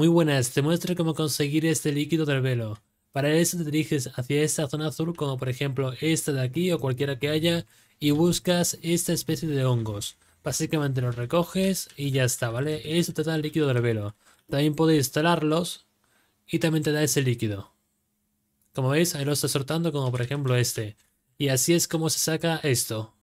Muy buenas, te muestro cómo conseguir este líquido del velo. Para eso te diriges hacia esta zona azul como por ejemplo esta de aquí o cualquiera que haya y buscas esta especie de hongos. Básicamente los recoges y ya está, ¿vale? Eso te da el líquido del velo. También puedes instalarlos y también te da ese líquido. Como veis, ahí lo está soltando como por ejemplo este. Y así es como se saca esto.